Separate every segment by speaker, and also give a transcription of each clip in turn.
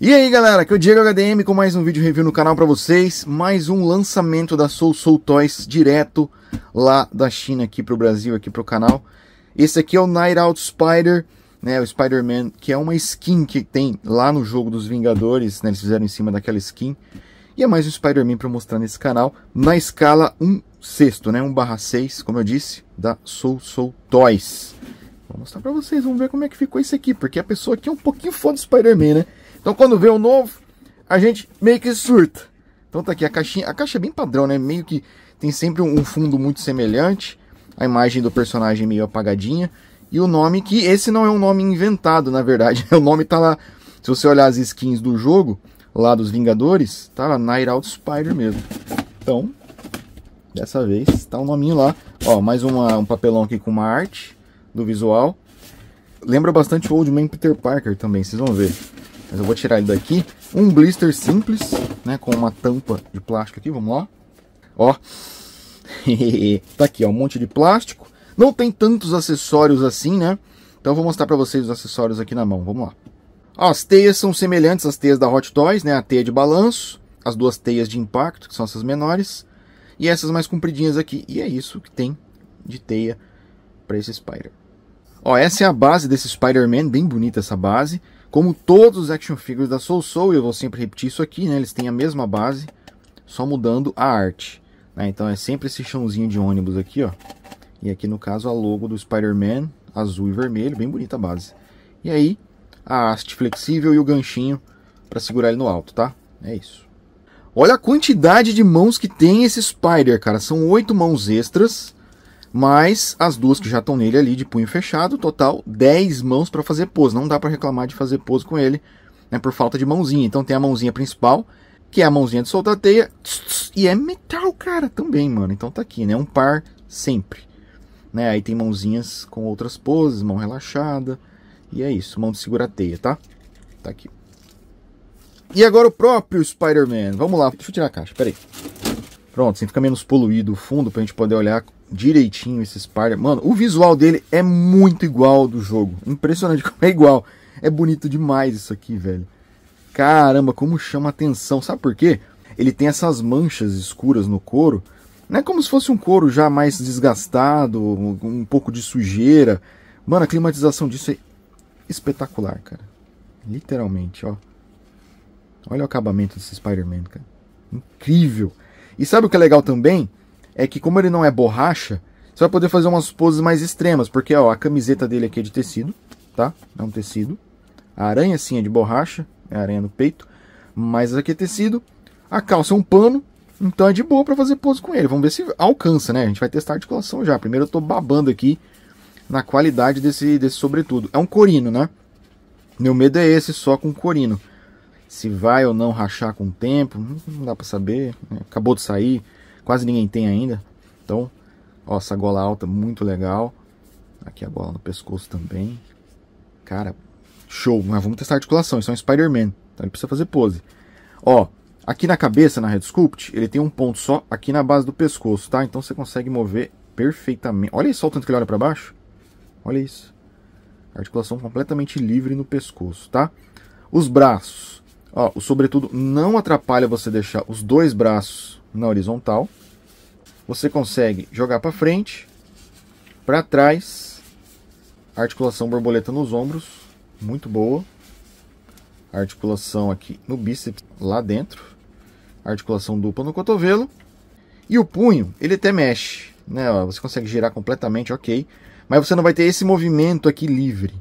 Speaker 1: E aí galera, aqui é o Diego HDM com mais um vídeo review no canal para vocês, mais um lançamento da Soul Soul Toys direto lá da China aqui pro Brasil, aqui pro canal. Esse aqui é o Night Out Spider, né, o Spider-Man, que é uma skin que tem lá no jogo dos Vingadores, né, eles fizeram em cima daquela skin. E é mais um Spider-Man para mostrar nesse canal, na escala 1 sexto, né, 1 barra 6, como eu disse, da Soul Soul Toys. Vou mostrar para vocês, vamos ver como é que ficou esse aqui, porque a pessoa aqui é um pouquinho fã do Spider-Man, né. Então quando vê o novo, a gente meio que surta. Então tá aqui a caixinha. A caixa é bem padrão, né? Meio que tem sempre um fundo muito semelhante. A imagem do personagem meio apagadinha. E o nome, que esse não é um nome inventado, na verdade. o nome tá lá. Se você olhar as skins do jogo, lá dos Vingadores, tá lá, Night Out Spider mesmo. Então, dessa vez, tá o um nominho lá. Ó, mais uma, um papelão aqui com uma arte do visual. Lembra bastante o Old Man Peter Parker também, vocês vão ver. Mas eu vou tirar ele daqui. Um blister simples, né? Com uma tampa de plástico aqui, vamos lá. Ó, tá aqui, ó, um monte de plástico. Não tem tantos acessórios assim, né? Então eu vou mostrar pra vocês os acessórios aqui na mão, vamos lá. Ó, as teias são semelhantes às teias da Hot Toys, né? A teia de balanço, as duas teias de impacto, que são essas menores. E essas mais compridinhas aqui. E é isso que tem de teia para esse Spider. Ó, essa é a base desse Spider-Man, bem bonita essa base. Como todos os action figures da Soul Soul, eu vou sempre repetir isso aqui, né? Eles têm a mesma base, só mudando a arte. Né? Então é sempre esse chãozinho de ônibus aqui, ó. E aqui no caso a logo do Spider-Man, azul e vermelho, bem bonita a base. E aí a haste flexível e o ganchinho para segurar ele no alto, tá? É isso. Olha a quantidade de mãos que tem esse Spider, cara. São oito mãos extras mas as duas que já estão nele ali de punho fechado, total 10 mãos para fazer pose. Não dá para reclamar de fazer pose com ele, né, por falta de mãozinha. Então tem a mãozinha principal, que é a mãozinha de soltar teia, tss, tss, e é metal, cara, também, mano. Então tá aqui, né? Um par sempre. Né? Aí tem mãozinhas com outras poses, mão relaxada, e é isso, mão de segurar teia, tá? Tá aqui. E agora o próprio Spider-Man. Vamos lá, deixa eu tirar a caixa, peraí. Pronto, assim fica menos poluído o fundo pra gente poder olhar direitinho esse Spider. Mano, o visual dele é muito igual ao do jogo. Impressionante como é igual. É bonito demais isso aqui, velho. Caramba, como chama atenção. Sabe por quê? Ele tem essas manchas escuras no couro. Não é como se fosse um couro já mais desgastado, um pouco de sujeira. Mano, a climatização disso é espetacular, cara. Literalmente, ó. Olha o acabamento desse Spider-Man, cara. Incrível. E sabe o que é legal também? é que como ele não é borracha, você vai poder fazer umas poses mais extremas, porque ó, a camiseta dele aqui é de tecido, tá? É um tecido. A aranha sim é de borracha, é aranha no peito, mas aqui é tecido. A calça é um pano, então é de boa para fazer pose com ele. Vamos ver se alcança, né? A gente vai testar a articulação já. Primeiro eu tô babando aqui na qualidade desse, desse sobretudo. É um corino, né? Meu medo é esse, só com corino. Se vai ou não rachar com o tempo, não dá para saber. Né? Acabou de sair. Quase ninguém tem ainda. Então, ó, essa gola alta, muito legal. Aqui a gola no pescoço também. Cara, show. Mas vamos testar a articulação. Isso é um Spider-Man. Então ele precisa fazer pose. Ó, aqui na cabeça, na Red Sculpt, ele tem um ponto só aqui na base do pescoço, tá? Então você consegue mover perfeitamente. Olha só o tanto que ele olha para baixo. Olha isso. Articulação completamente livre no pescoço, tá? Os braços. Ó, o sobretudo não atrapalha você deixar os dois braços na horizontal. Você consegue jogar para frente, para trás, articulação borboleta nos ombros, muito boa. Articulação aqui no bíceps, lá dentro. Articulação dupla no cotovelo. E o punho, ele até mexe, né? Você consegue girar completamente, ok. Mas você não vai ter esse movimento aqui livre.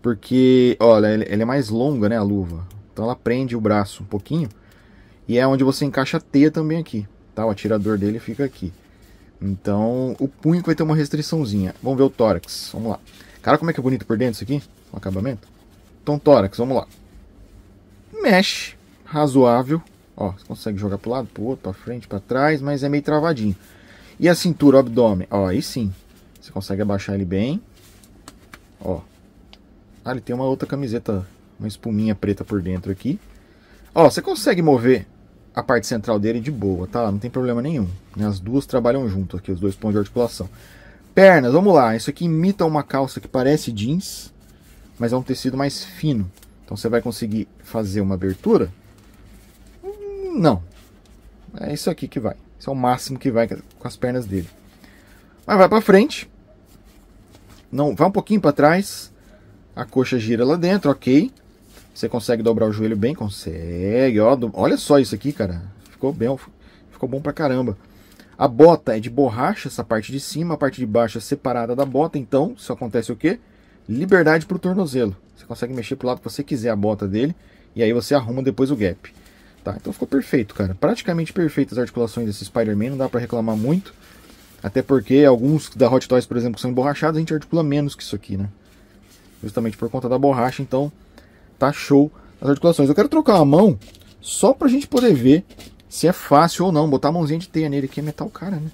Speaker 1: Porque, olha, ele é mais longa, né, a luva. Então ela prende o braço um pouquinho. E é onde você encaixa a teia também aqui, tá? O atirador dele fica aqui. Então, o punho vai ter uma restriçãozinha. Vamos ver o tórax, vamos lá. Cara, como é que é bonito por dentro isso aqui? O acabamento. Então, tórax, vamos lá. Mexe, razoável. Ó, você consegue jogar pro lado, pro outro, pra frente, pra trás, mas é meio travadinho. E a cintura, o abdômen? Ó, aí sim. Você consegue abaixar ele bem. Ó. Ah, ele tem uma outra camiseta, uma espuminha preta por dentro aqui. Ó, você consegue mover a parte central dele de boa, tá? Não tem problema nenhum. Né? As duas trabalham junto aqui, os dois pontos de articulação. Pernas, vamos lá. Isso aqui imita uma calça que parece jeans, mas é um tecido mais fino. Então você vai conseguir fazer uma abertura? Não. É isso aqui que vai. Isso é o máximo que vai com as pernas dele. Mas vai para frente. Não, vai um pouquinho para trás. A coxa gira lá dentro, ok. Você consegue dobrar o joelho bem? Consegue. Ó, olha só isso aqui, cara. Ficou bem, ficou bom pra caramba. A bota é de borracha, essa parte de cima, a parte de baixo é separada da bota, então isso acontece o quê? Liberdade para o tornozelo. Você consegue mexer para o lado que você quiser a bota dele e aí você arruma depois o gap. Tá, então ficou perfeito, cara. Praticamente perfeitas as articulações desse Spider-Man, não dá para reclamar muito. Até porque alguns da Hot Toys, por exemplo, que são emborrachados, a gente articula menos que isso aqui, né? Justamente por conta da borracha, então tá show as articulações. Eu quero trocar a mão só pra gente poder ver se é fácil ou não. Botar a mãozinha de teia nele aqui é metal cara, né?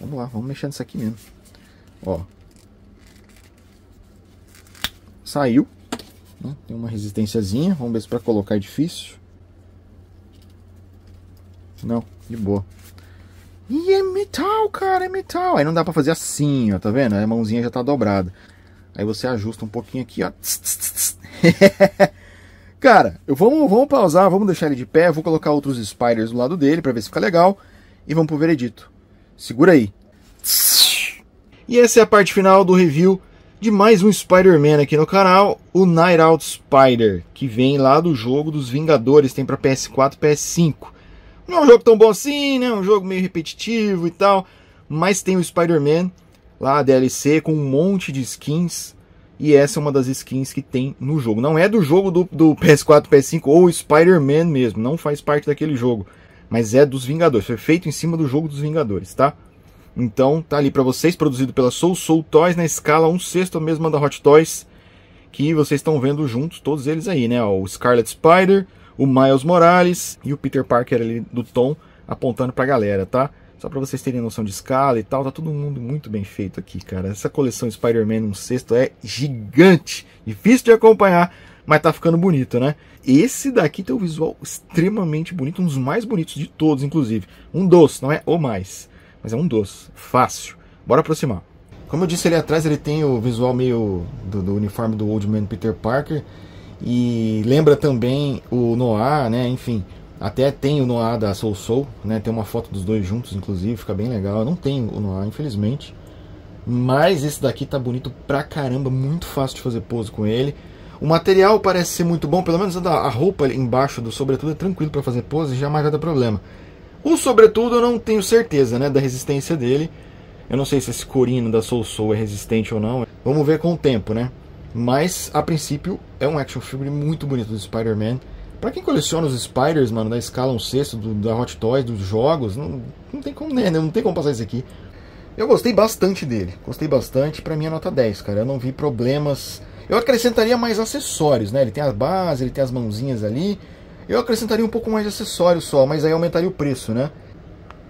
Speaker 1: Vamos lá, vamos mexer nisso aqui mesmo. Ó. Saiu. Né? Tem uma resistênciazinha. Vamos ver se pra colocar é difícil. Não, de boa. E é metal, cara, é metal. Aí não dá pra fazer assim, ó, tá vendo? Aí a mãozinha já tá dobrada. Aí você ajusta um pouquinho aqui, ó. Tss, tss, tss. Cara, eu vamos, vamos pausar, vamos deixar ele de pé, vou colocar outros spiders do lado dele para ver se fica legal e vamos pro veredito. Segura aí. E essa é a parte final do review de mais um Spider-Man aqui no canal, o Night Out Spider, que vem lá do jogo dos Vingadores, tem para PS4 e PS5. Não é um jogo tão bom assim, né? Um jogo meio repetitivo e tal, mas tem o Spider-Man lá a DLC com um monte de skins e essa é uma das skins que tem no jogo. Não é do jogo do, do PS4, PS5 ou Spider-Man mesmo. Não faz parte daquele jogo. Mas é dos Vingadores. Foi feito em cima do jogo dos Vingadores, tá? Então, tá ali para vocês, produzido pela Soul Soul Toys, na escala 1 sexto a mesma da Hot Toys, que vocês estão vendo juntos, todos eles aí, né? O Scarlet Spider, o Miles Morales e o Peter Parker ali do Tom apontando pra galera, tá? Só para vocês terem noção de escala e tal, tá todo mundo muito bem feito aqui, cara. Essa coleção Spider-Man 1 sexto é gigante, difícil de acompanhar, mas tá ficando bonito, né? Esse daqui tem um visual extremamente bonito, um dos mais bonitos de todos, inclusive. Um dos, não é o mais, mas é um dos, fácil. Bora aproximar. Como eu disse ali atrás, ele tem o visual meio do, do uniforme do Old Man Peter Parker e lembra também o Noah, né? Enfim, até tem o Noah da Soul Soul, né? Tem uma foto dos dois juntos, inclusive, fica bem legal. Eu não tenho o Noah, infelizmente. Mas esse daqui tá bonito pra caramba, muito fácil de fazer pose com ele. O material parece ser muito bom, pelo menos a roupa embaixo do sobretudo é tranquilo para fazer pose, jamais vai dar problema. O sobretudo eu não tenho certeza, né, da resistência dele. Eu não sei se esse corino da Soul Soul é resistente ou não. Vamos ver com o tempo, né? Mas a princípio é um action figure muito bonito do Spider-Man. Pra quem coleciona os Spiders, mano, da escala 1 um sexto do, da Hot Toys, dos jogos, não, não tem como, né? Não tem como passar isso aqui. Eu gostei bastante dele. Gostei bastante. Pra mim é nota 10, cara. Eu não vi problemas. Eu acrescentaria mais acessórios, né? Ele tem as bases, ele tem as mãozinhas ali. Eu acrescentaria um pouco mais de acessórios só, mas aí aumentaria o preço, né?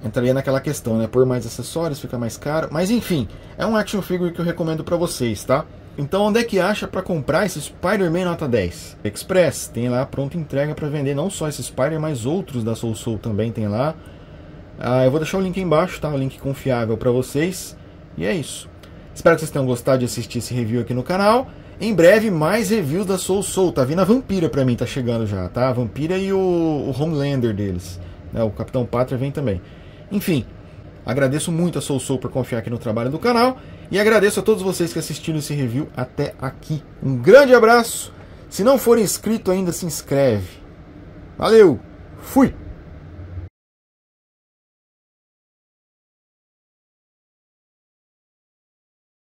Speaker 1: Entraria naquela questão, né? Por mais acessórios, fica mais caro. Mas enfim, é um action figure que eu recomendo para vocês, tá? Então onde é que acha para comprar esse Spider-Man nota 10? Express, tem lá pronta entrega para vender não só esse Spider, mas outros da Soul Soul também tem lá. Ah, eu vou deixar o link aí embaixo, tá? O link confiável para vocês. E é isso. Espero que vocês tenham gostado de assistir esse review aqui no canal. Em breve, mais reviews da Soul Soul. Tá vindo a Vampira pra mim, tá chegando já, tá? A Vampira e o, o Homelander deles. Né? O Capitão Pátria vem também. Enfim, Agradeço muito a Soul Soul por confiar aqui no trabalho do canal. E agradeço a todos vocês que assistiram esse review até aqui. Um grande abraço. Se não for inscrito ainda, se inscreve. Valeu. Fui.